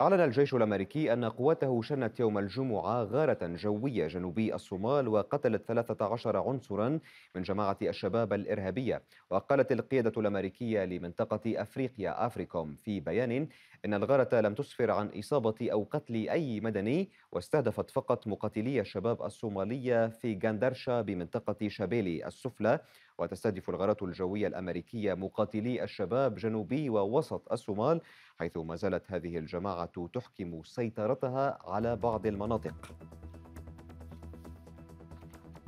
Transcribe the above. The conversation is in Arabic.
أعلن الجيش الأمريكي أن قواته شنت يوم الجمعة غارة جوية جنوبي الصومال وقتلت 13 عنصرا من جماعة الشباب الإرهابية وقالت القيادة الأمريكية لمنطقة أفريقيا أفريكوم في بيان إن الغارة لم تسفر عن إصابة أو قتل أي مدني واستهدفت فقط مقاتلي الشباب الصومالية في غاندرشا بمنطقة شابيلي السفلى وتستهدف الغارات الجوية الأمريكية مقاتلي الشباب جنوبي ووسط الصومال حيث ما زالت هذه الجماعة تحكم سيطرتها على بعض المناطق